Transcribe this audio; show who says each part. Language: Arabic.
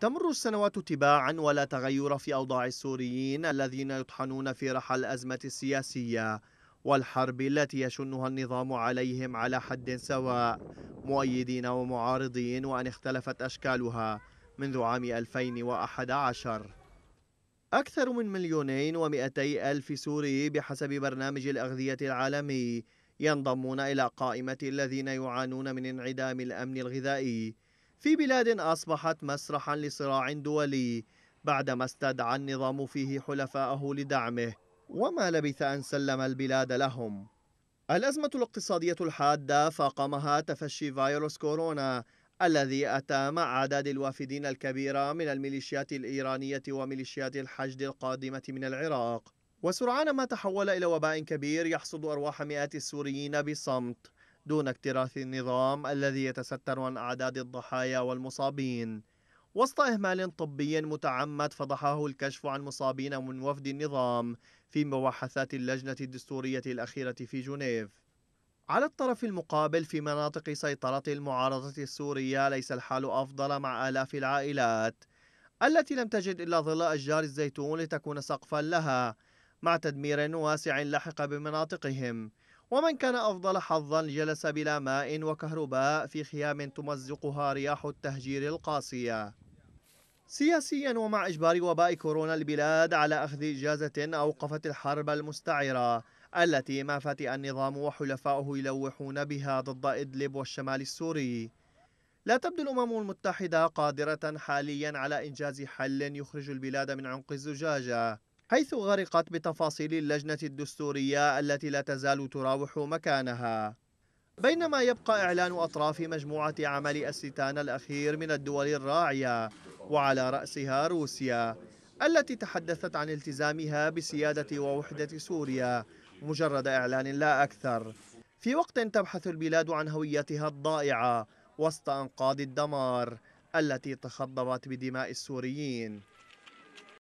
Speaker 1: تمر السنوات تباعا ولا تغير في أوضاع السوريين الذين يطحنون في رحى الأزمة السياسية والحرب التي يشنها النظام عليهم على حد سواء مؤيدين ومعارضين وأن اختلفت أشكالها منذ عام 2011 أكثر من مليونين ومئتي ألف سوري بحسب برنامج الأغذية العالمي ينضمون إلى قائمة الذين يعانون من انعدام الأمن الغذائي في بلاد أصبحت مسرحا لصراع دولي بعدما استدعى النظام فيه حلفائه لدعمه وما لبث أن سلم البلاد لهم الأزمة الاقتصادية الحادة فاقمها تفشي فيروس كورونا الذي أتى مع أعداد الوافدين الكبيرة من الميليشيات الإيرانية وميليشيات الحشد القادمة من العراق وسرعان ما تحول إلى وباء كبير يحصد أرواح مئات السوريين بصمت دون اكتراث النظام الذي يتستر عن أعداد الضحايا والمصابين وسط إهمال طبي متعمد فضحه الكشف عن مصابين من وفد النظام في مباحثات اللجنة الدستورية الأخيرة في جنيف على الطرف المقابل في مناطق سيطرة المعارضة السورية ليس الحال أفضل مع آلاف العائلات التي لم تجد إلا ظل أشجار الزيتون لتكون سقفا لها مع تدمير واسع لحق بمناطقهم ومن كان أفضل حظا جلس بلا ماء وكهرباء في خيام تمزقها رياح التهجير القاسية سياسيا ومع إجبار وباء كورونا البلاد على أخذ إجازة أوقفت الحرب المستعرة التي ما فاتئ النظام وحلفاؤه يلوحون بها ضد إدلب والشمال السوري لا تبدو الأمم المتحدة قادرة حاليا على إنجاز حل يخرج البلاد من عنق الزجاجة حيث غرقت بتفاصيل اللجنة الدستورية التي لا تزال تراوح مكانها بينما يبقى إعلان أطراف مجموعة عمل الستان الأخير من الدول الراعية وعلى رأسها روسيا التي تحدثت عن التزامها بسيادة ووحدة سوريا مجرد إعلان لا أكثر في وقت تبحث البلاد عن هويتها الضائعة وسط أنقاض الدمار التي تخضبت بدماء السوريين